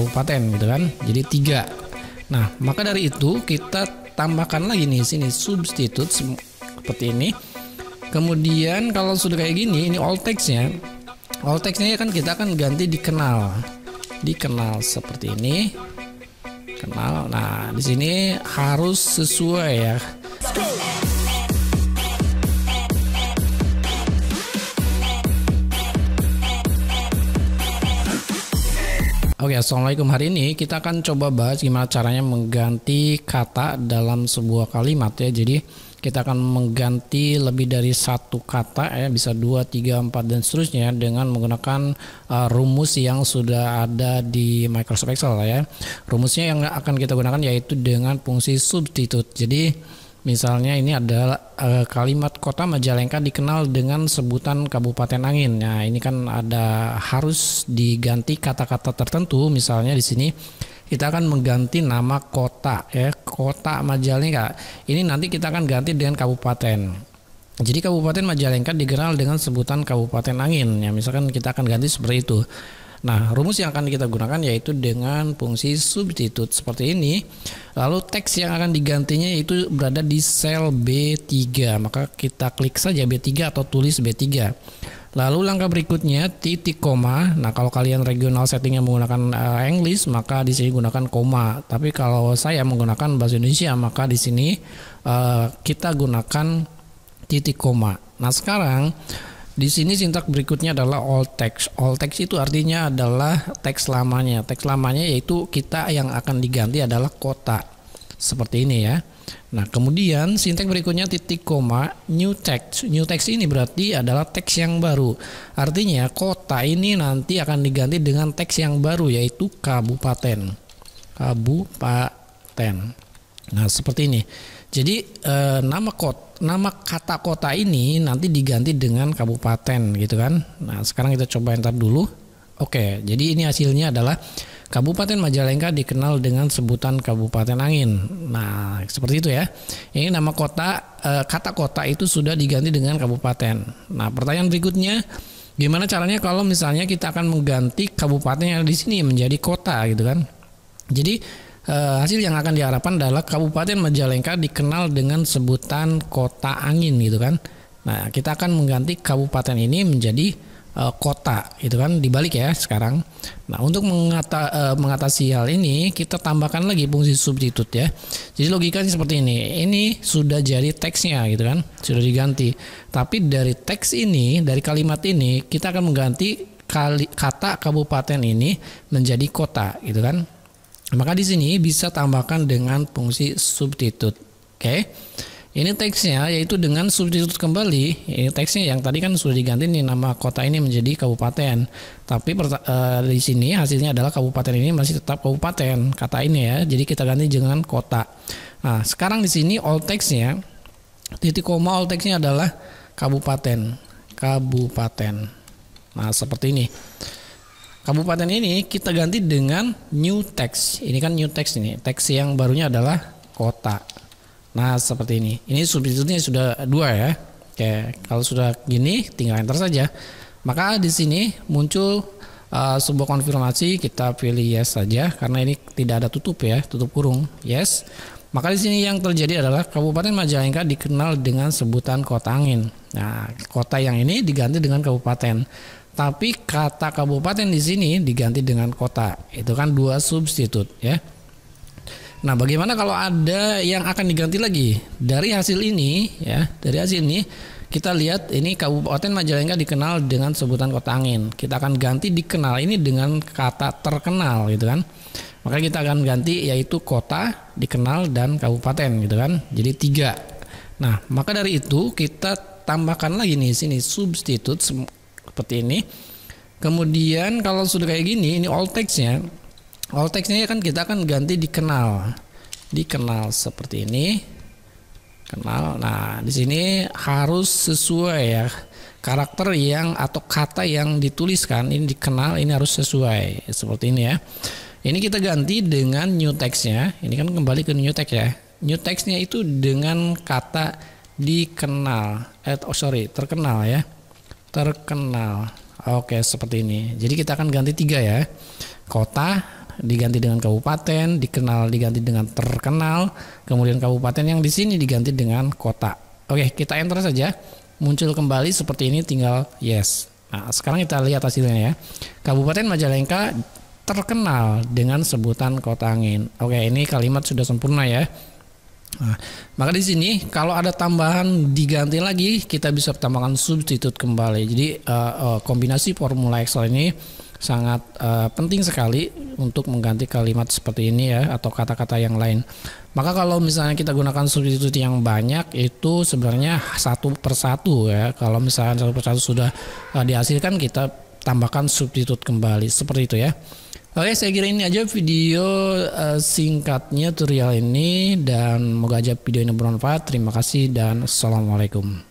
kabupaten gitu kan jadi tiga nah maka dari itu kita tambahkan lagi nih sini substitut seperti ini kemudian kalau sudah kayak gini ini all textnya all textnya kan kita akan ganti dikenal dikenal seperti ini kenal nah di sini harus sesuai ya Oke, okay, assalamualaikum. Hari ini kita akan coba bahas gimana caranya mengganti kata dalam sebuah kalimat ya. Jadi kita akan mengganti lebih dari satu kata ya, bisa dua, tiga, empat dan seterusnya dengan menggunakan uh, rumus yang sudah ada di Microsoft Excel lah ya. Rumusnya yang akan kita gunakan yaitu dengan fungsi substitut. Jadi Misalnya ini ada uh, kalimat kota Majalengka dikenal dengan sebutan Kabupaten Angin. Nah, ini kan ada harus diganti kata-kata tertentu. Misalnya di sini kita akan mengganti nama kota ya, kota Majalengka. Ini nanti kita akan ganti dengan kabupaten. Jadi Kabupaten Majalengka dikenal dengan sebutan Kabupaten Angin. Ya, misalkan kita akan ganti seperti itu. Nah, rumus yang akan kita gunakan yaitu dengan fungsi substitute seperti ini. Lalu teks yang akan digantinya yaitu berada di sel B3. Maka kita klik saja B3 atau tulis B3. Lalu langkah berikutnya titik koma. Nah, kalau kalian regional settingnya menggunakan uh, English, maka di sini gunakan koma. Tapi kalau saya menggunakan bahasa Indonesia, maka di sini uh, kita gunakan titik koma. Nah, sekarang di sini sintak berikutnya adalah all text. All text itu artinya adalah teks lamanya. Teks lamanya yaitu kita yang akan diganti adalah kota. Seperti ini ya. Nah, kemudian sintak berikutnya titik koma new text. New text ini berarti adalah teks yang baru. Artinya kota ini nanti akan diganti dengan teks yang baru yaitu kabupaten. Kabupaten. Nah, seperti ini. Jadi e, nama kota nama kata kota ini nanti diganti dengan kabupaten gitu kan. Nah, sekarang kita coba entar dulu. Oke, jadi ini hasilnya adalah Kabupaten Majalengka dikenal dengan sebutan Kabupaten Angin. Nah, seperti itu ya. Ini nama kota eh, kata kota itu sudah diganti dengan kabupaten. Nah, pertanyaan berikutnya gimana caranya kalau misalnya kita akan mengganti kabupaten yang ada di sini menjadi kota gitu kan. Jadi Eh, hasil yang akan diharapkan adalah Kabupaten Majalengka dikenal dengan sebutan kota angin gitu kan. Nah, kita akan mengganti kabupaten ini menjadi uh, kota gitu kan dibalik ya sekarang. Nah, untuk mengata, uh, mengatasi hal ini kita tambahkan lagi fungsi substitut ya. Jadi logikanya seperti ini. Ini sudah jadi teksnya gitu kan, sudah diganti. Tapi dari teks ini, dari kalimat ini kita akan mengganti kata kabupaten ini menjadi kota gitu kan maka di sini bisa tambahkan dengan fungsi substitute. Oke. Okay? Ini teksnya yaitu dengan substitute kembali, ini teksnya yang tadi kan sudah diganti nih nama kota ini menjadi kabupaten. Tapi e, di sini hasilnya adalah kabupaten ini masih tetap kabupaten kata ini ya. Jadi kita ganti dengan kota. Nah, sekarang di sini all teksnya titik koma all teksnya adalah kabupaten. Kabupaten. Nah, seperti ini kabupaten ini kita ganti dengan new text. Ini kan new text ini. Text yang barunya adalah kota. Nah, seperti ini. Ini substitutnya sudah dua ya. Oke, kalau sudah gini tinggal enter saja. Maka di sini muncul uh, sebuah konfirmasi kita pilih yes saja karena ini tidak ada tutup ya, tutup kurung. Yes. Maka di sini yang terjadi adalah Kabupaten Majalengka dikenal dengan sebutan Kota Angin. Nah, kota yang ini diganti dengan kabupaten tapi kata kabupaten di sini diganti dengan kota. Itu kan dua substitut ya. Nah, bagaimana kalau ada yang akan diganti lagi? Dari hasil ini ya, dari hasil ini kita lihat ini Kabupaten Majalengka dikenal dengan sebutan kota angin. Kita akan ganti dikenal ini dengan kata terkenal gitu kan. Maka kita akan ganti yaitu kota, dikenal dan kabupaten gitu kan. Jadi tiga. Nah, maka dari itu kita tambahkan lagi nih sini substitut seperti ini. Kemudian kalau sudah kayak gini, ini alt textnya. Alt textnya kan kita akan ganti dikenal, dikenal seperti ini. Kenal. Nah di sini harus sesuai ya karakter yang atau kata yang dituliskan ini dikenal ini harus sesuai seperti ini ya. Ini kita ganti dengan new text-nya. Ini kan kembali ke new text ya. New textnya itu dengan kata dikenal. Eh, oh sorry terkenal ya terkenal. Ah, oke, seperti ini. Jadi kita akan ganti tiga ya. Kota diganti dengan kabupaten, dikenal diganti dengan terkenal, kemudian kabupaten yang di sini diganti dengan kota. Oke, kita enter saja. Muncul kembali seperti ini tinggal yes. Nah, sekarang kita lihat hasilnya ya. Kabupaten Majalengka terkenal dengan sebutan kota angin. Oke, ini kalimat sudah sempurna ya. Nah, maka di sini kalau ada tambahan diganti lagi kita bisa tambahkan substitut kembali. Jadi uh, uh, kombinasi formula Excel ini sangat uh, penting sekali untuk mengganti kalimat seperti ini ya atau kata-kata yang lain. Maka kalau misalnya kita gunakan substitut yang banyak itu sebenarnya satu persatu ya. Kalau misalnya satu persatu sudah uh, dihasilkan kita tambahkan substitut kembali seperti itu ya. Oke, saya kira ini aja video uh, singkatnya tutorial ini dan moga aja video ini bermanfaat. Terima kasih dan assalamualaikum.